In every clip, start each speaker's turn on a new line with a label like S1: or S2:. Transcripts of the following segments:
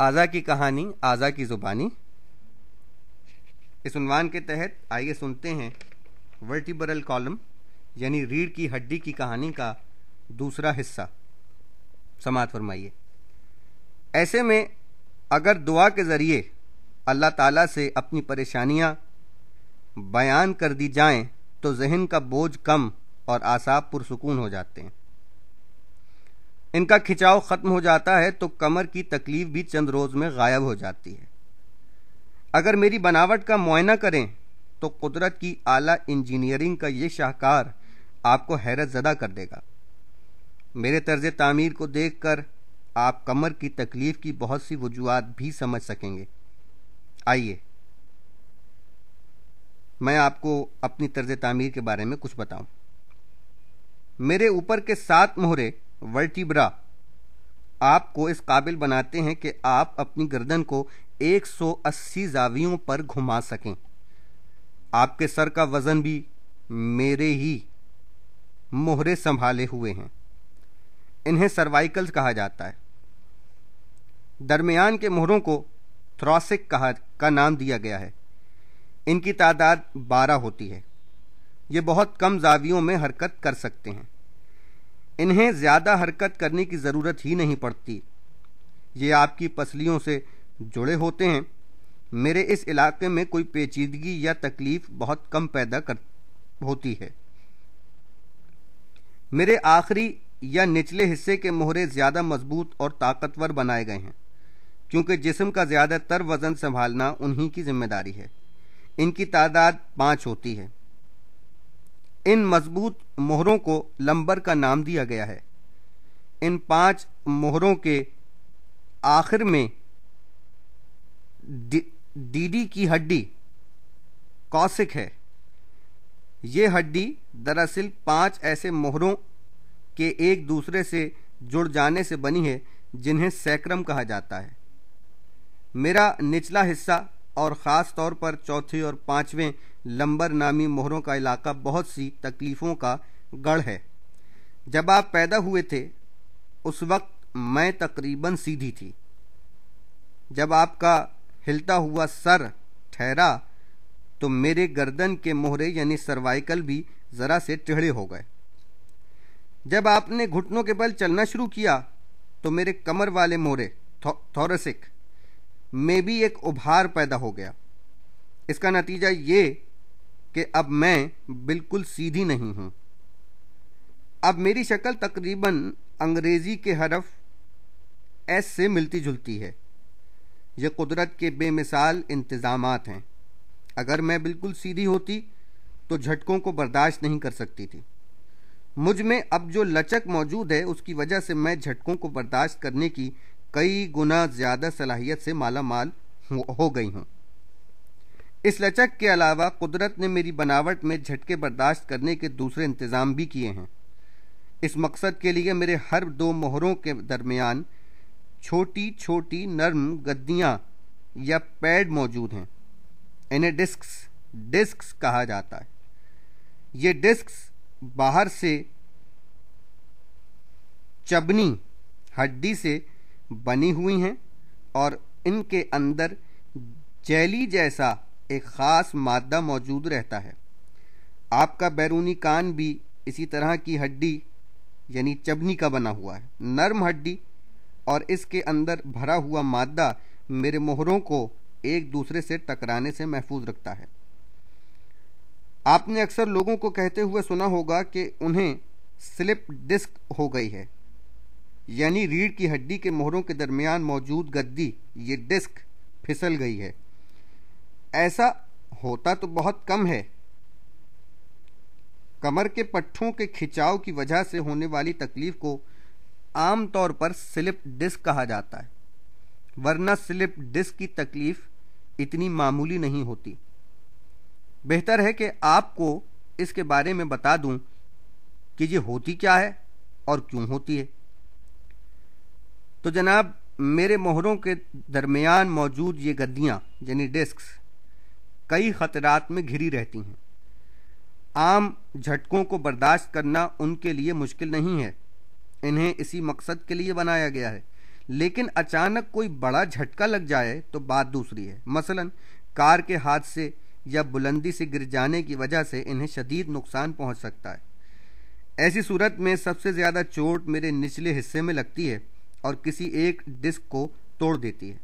S1: आज़ा की कहानी आज़ा की ज़ुबानी इस के तहत आइए सुनते हैं वर्टिबरल कॉलम यानी रीढ़ की हड्डी की कहानी का दूसरा हिस्सा समात फरमाइए ऐसे में अगर दुआ के ज़रिए अल्लाह ताला से अपनी परेशानियां बयान कर दी जाएं तो जहन का बोझ कम और आसाब पुरसकून हो जाते हैं इनका खिंचाव खत्म हो जाता है तो कमर की तकलीफ भी चंद रोज में गायब हो जाती है अगर मेरी बनावट का मुआयना करें तो कुदरत की आला इंजीनियरिंग का ये शाहकार आपको हैरत ज़दा कर देगा मेरे तर्ज तामीर को देखकर आप कमर की तकलीफ की बहुत सी वजूहत भी समझ सकेंगे आइए मैं आपको अपनी तर्ज तामीर के बारे में कुछ बताऊं। मेरे ऊपर के सात मोहरे वर्टिब्रा आपको इस काबिल बनाते हैं कि आप अपनी गर्दन को 180 जावियों पर घुमा सकें आपके सर का वजन भी मेरे ही मोहरे संभाले हुए हैं इन्हें सर्वाइकल्स कहा जाता है दरमियान के मोहरों को थ्रॉसिक कहा का नाम दिया गया है इनकी तादाद बारह होती है ये बहुत कम जावियों में हरकत कर सकते हैं इन्हें ज़्यादा हरकत करने की ज़रूरत ही नहीं पड़ती ये आपकी पसलियों से जुड़े होते हैं मेरे इस इलाके में कोई पेचीदगी या तकलीफ बहुत कम पैदा कर होती है मेरे आखिरी या निचले हिस्से के मोहरे ज़्यादा मजबूत और ताकतवर बनाए गए हैं क्योंकि जिस्म का ज़्यादातर वज़न संभालना उन्हीं की जिम्मेदारी है इनकी तादाद पांच होती है इन मजबूत मोहरों को लंबर का नाम दिया गया है इन पांच मोहरों के आखिर में डीडी की हड्डी कौशिक है ये हड्डी दरअसल पांच ऐसे मोहरों के एक दूसरे से जुड़ जाने से बनी है जिन्हें सैक्रम कहा जाता है मेरा निचला हिस्सा और ख़ास तौर पर चौथी और पांचवें लंबर नामी मोहरों का इलाका बहुत सी तकलीफ़ों का गढ़ है जब आप पैदा हुए थे उस वक्त मैं तकरीबन सीधी थी जब आपका हिलता हुआ सर ठहरा तो मेरे गर्दन के मोहरे यानी सर्वाइकल भी ज़रा से टेढ़े हो गए जब आपने घुटनों के बल चलना शुरू किया तो मेरे कमर वाले मोहरे थोरसिक में भी एक उभार पैदा हो गया इसका नतीजा ये कि अब मैं बिल्कुल सीधी नहीं हूं अब मेरी शक्ल तकरीबन अंग्रेजी के हरफ एस से मिलती जुलती है ये कुदरत के बेमिसाल इंतज़ाम हैं अगर मैं बिल्कुल सीधी होती तो झटकों को बर्दाश्त नहीं कर सकती थी मुझ में अब जो लचक मौजूद है उसकी वजह से मैं झटकों को बर्दाश्त करने की कई गुना ज़्यादा सलाहियत से माला माल हो गई हूं इस लचक के अलावा कुदरत ने मेरी बनावट में झटके बर्दाश्त करने के दूसरे इंतज़ाम भी किए हैं इस मकसद के लिए मेरे हर दो मोहरों के दरमियान छोटी छोटी नर्म गद्दियाँ या पैड मौजूद हैं इन्हें डिस्क्स डिस्क्स कहा जाता है ये डिस्क्स बाहर से चबनी हड्डी से बनी हुई हैं और इनके अंदर जैली जैसा एक ख़ास मादा मौजूद रहता है आपका बैरूनी कान भी इसी तरह की हड्डी यानी चबनी का बना हुआ है नर्म हड्डी और इसके अंदर भरा हुआ मादा मेरे मोहरों को एक दूसरे से टकराने से महफूज रखता है आपने अक्सर लोगों को कहते हुए सुना होगा कि उन्हें स्लिप डिस्क हो गई है यानी रीढ़ की हड्डी के मोहरों के दरमियान मौजूद गद्दी ये डिस्क फिसल गई है ऐसा होता तो बहुत कम है कमर के पट्ठों के खिंचाव की वजह से होने वाली तकलीफ को आमतौर पर स्लिप डिस्क कहा जाता है वरना स्लिप डिस्क की तकलीफ इतनी मामूली नहीं होती बेहतर है कि आपको इसके बारे में बता दूं कि ये होती क्या है और क्यों होती है तो जनाब मेरे मोहरों के दरमियान मौजूद ये गद्दियाँ यानी डिस्क कई खतरात में घिरी रहती हैं आम झटकों को बर्दाश्त करना उनके लिए मुश्किल नहीं है इन्हें इसी मकसद के लिए बनाया गया है लेकिन अचानक कोई बड़ा झटका लग जाए तो बात दूसरी है मसलन कार के हाथ से या बुलंदी से गिर जाने की वजह से इन्हें शदीद नुकसान पहुंच सकता है ऐसी सूरत में सबसे ज़्यादा चोट मेरे निचले हिस्से में लगती है और किसी एक डिस्क को तोड़ देती है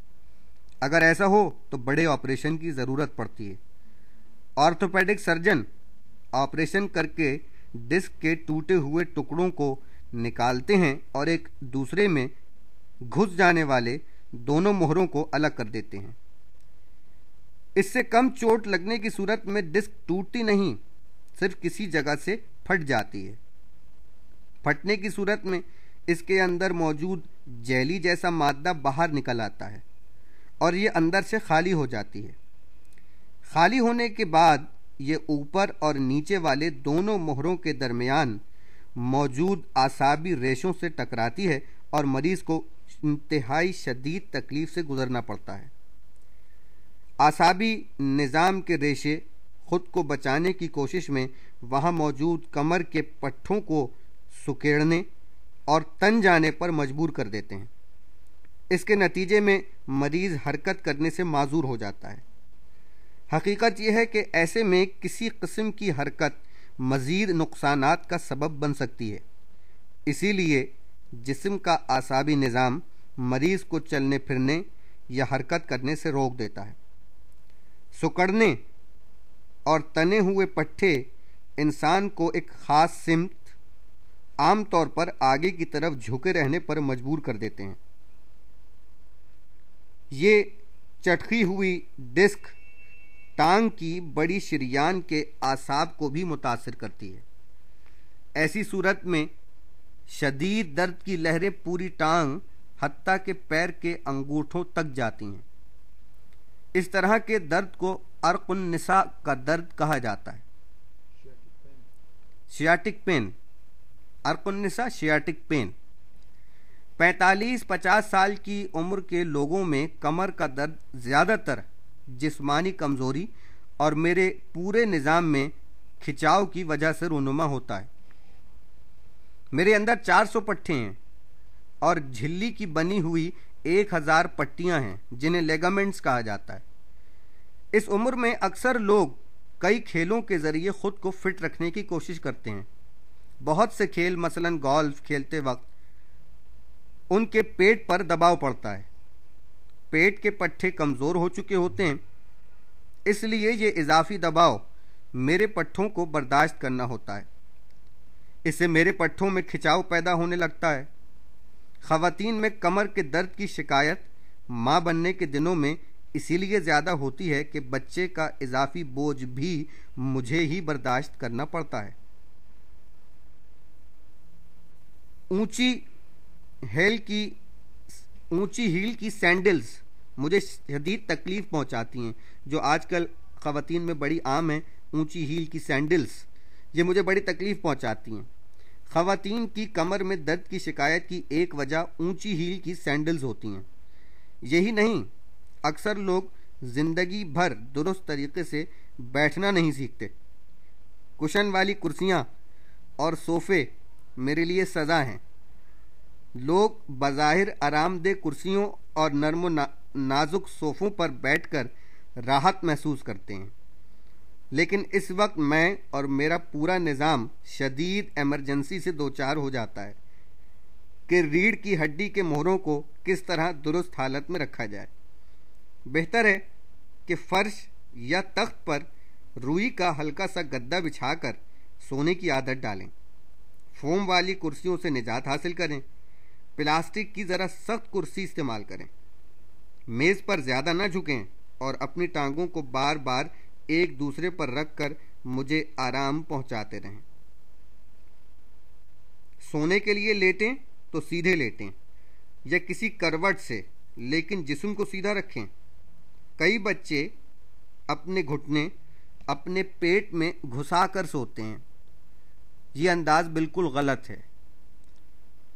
S1: अगर ऐसा हो तो बड़े ऑपरेशन की ज़रूरत पड़ती है ऑर्थोपेडिक सर्जन ऑपरेशन करके डिस्क के टूटे हुए टुकड़ों को निकालते हैं और एक दूसरे में घुस जाने वाले दोनों मोहरों को अलग कर देते हैं इससे कम चोट लगने की सूरत में डिस्क टूटती नहीं सिर्फ किसी जगह से फट जाती है फटने की सूरत में इसके अंदर मौजूद जैली जैसा मादा बाहर निकल आता है और ये अंदर से खाली हो जाती है खाली होने के बाद ये ऊपर और नीचे वाले दोनों मोहरों के दरमियान मौजूद आसाबी रेशों से टकराती है और मरीज को इंतहाई शदीद तकलीफ से गुजरना पड़ता है आसाबी निज़ाम के रेशे खुद को बचाने की कोशिश में वहाँ मौजूद कमर के पट्ठों को सुकेड़ने और तन जाने पर मजबूर कर देते हैं इसके नतीजे में मरीज हरकत करने से माजूर हो जाता है हकीकत यह है कि ऐसे में किसी किस्म की हरकत मज़ीद नुकसान का सबब बन सकती है इसीलिए जिसम का आसाबी निज़ाम मरीज़ को चलने फिरने या हरकत करने से रोक देता है सुकड़ने और तने हुए पट्टे इंसान को एक ख़ास सिमत आमतौर पर आगे की तरफ झुके रहने पर मजबूर कर देते हैं ये चटकी हुई डिस्क टांग की बड़ी शरियान के आसाब को भी मुतासर करती है ऐसी सूरत में शदीद दर्द की लहरें पूरी टांग हत्ता के पैर के अंगूठों तक जाती हैं इस तरह के दर्द को अर्कनिसा का दर्द कहा जाता है शियाटिक पेन अर्कनिसा शियाटिक पेन 45-50 साल की उम्र के लोगों में कमर का दर्द ज़्यादातर जिस्मानी कमज़ोरी और मेरे पूरे निज़ाम में खिंचाव की वजह से रूनुमा होता है मेरे अंदर 400 पट्टे हैं और झिल्ली की बनी हुई 1000 पट्टियाँ हैं जिन्हें लेगामेंट्स कहा जाता है इस उम्र में अक्सर लोग कई खेलों के ज़रिए ख़ुद को फिट रखने की कोशिश करते हैं बहुत से खेल मसलन गोल्फ़ खेलते वक्त उनके पेट पर दबाव पड़ता है पेट के पट्टे कमज़ोर हो चुके होते हैं इसलिए ये इजाफी दबाव मेरे पट्ठों को बर्दाश्त करना होता है इससे मेरे पट्ठों में खिंचाव पैदा होने लगता है खवतिन में कमर के दर्द की शिकायत माँ बनने के दिनों में इसीलिए ज़्यादा होती है कि बच्चे का इजाफी बोझ भी मुझे ही बर्दाश्त करना पड़ता है ऊंची हेल की ऊंची हील की सैंडल्स मुझे शदीद तकलीफ़ पहुंचाती हैं जो आजकल ख़वातीन में बड़ी आम है ऊंची हील की सैंडल्स ये मुझे बड़ी तकलीफ़ पहुंचाती हैं खातन की कमर में दर्द की शिकायत की एक वजह ऊंची हील की सैंडल्स होती हैं यही नहीं अक्सर लोग ज़िंदगी भर दुरुस्त तरीके से बैठना नहीं सीखते कुशन वाली कुर्सियाँ और सोफ़े मेरे लिए सज़ा हैं लोग बाहिर आरामदेह कुर्सियों और नरम ना, नाजुक सोफ़ों पर बैठकर राहत महसूस करते हैं लेकिन इस वक्त मैं और मेरा पूरा निज़ाम शदीद एमरजेंसी से दो चार हो जाता है कि रीढ़ की हड्डी के मोहरों को किस तरह दुरुस्त हालत में रखा जाए बेहतर है कि फ़र्श या तख्त पर रुई का हल्का सा गद्दा बिछाकर सोने की आदत डालें फोम वाली कुर्सियों से निजात हासिल करें प्लास्टिक की ज़रा सख्त कुर्सी इस्तेमाल करें मेज़ पर ज़्यादा ना झुकें और अपनी टांगों को बार बार एक दूसरे पर रख कर मुझे आराम पहुंचाते रहें सोने के लिए लेटें तो सीधे लेटें या किसी करवट से लेकिन जिस्म को सीधा रखें कई बच्चे अपने घुटने अपने पेट में घुसा कर सोते हैं ये अंदाज़ बिल्कुल गलत है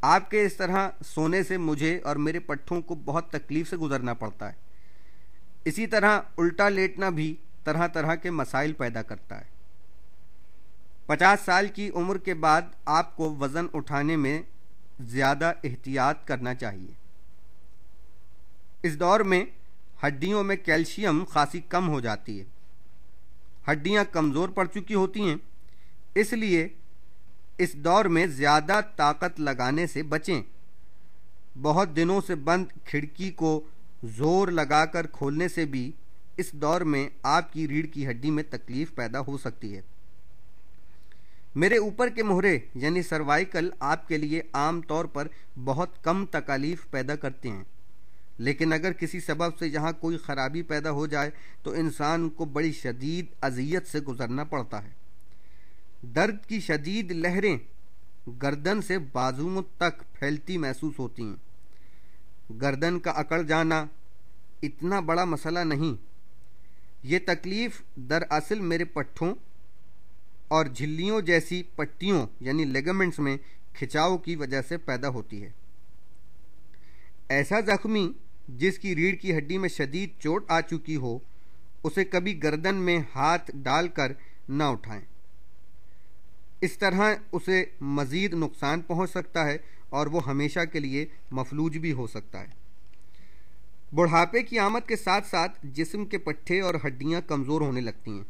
S1: आपके इस तरह सोने से मुझे और मेरे पट्ठों को बहुत तकलीफ से गुजरना पड़ता है इसी तरह उल्टा लेटना भी तरह तरह के मसाइल पैदा करता है पचास साल की उम्र के बाद आपको वज़न उठाने में ज़्यादा एहतियात करना चाहिए इस दौर में हड्डियों में कैल्शियम खासी कम हो जाती है हड्डियां कमज़ोर पड़ चुकी होती हैं इसलिए इस दौर में ज़्यादा ताकत लगाने से बचें बहुत दिनों से बंद खिड़की को जोर लगाकर खोलने से भी इस दौर में आपकी रीढ़ की हड्डी में तकलीफ पैदा हो सकती है मेरे ऊपर के मोहरे यानी सर्वाइकल आपके लिए आम तौर पर बहुत कम तकालीफ पैदा करते हैं लेकिन अगर किसी सबब से यहाँ कोई ख़राबी पैदा हो जाए तो इंसान को बड़ी शदीद अजियत से गुजरना पड़ता है दर्द की शदीद लहरें गर्दन से बाजुओं तक फैलती महसूस होती हैं गर्दन का अकड़ जाना इतना बड़ा मसला नहीं ये तकलीफ़ दरअसल मेरे पट्ठों और झिल्लियों जैसी पट्टियों यानी लेगमेंट्स में खिंचाव की वजह से पैदा होती है ऐसा जख्मी जिसकी रीढ़ की हड्डी में शदीद चोट आ चुकी हो उसे कभी गर्दन में हाथ डालकर ना उठाएं इस तरह उसे मज़ीद नुकसान पहुंच सकता है और वो हमेशा के लिए मफलूज भी हो सकता है बुढ़ापे की आमद के साथ साथ जिस्म के पट्ठे और हड्डियां कमज़ोर होने लगती हैं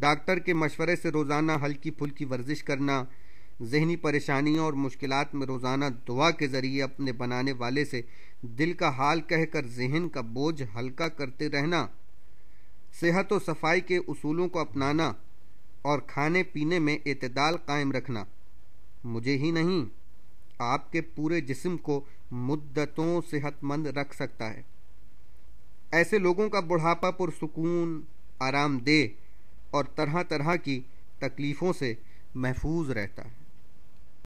S1: डॉक्टर के मशवरे से रोज़ाना हल्की फुल्की वर्जिश करना जहनी परेशानियों और मुश्किल में रोज़ाना दुआ के ज़रिए अपने बनाने वाले से दिल का हाल कहकर जहन का बोझ हल्का करते रहना सेहत और सफाई के असूलों को अपनाना और खाने पीने में इतदाल कायम रखना मुझे ही नहीं आपके पूरे जिस्म को मुद्दतों सेहतमंद रख सकता है ऐसे लोगों का बुढ़ापा पुरसकून आरामदेह और तरह तरह की तकलीफ़ों से महफूज रहता है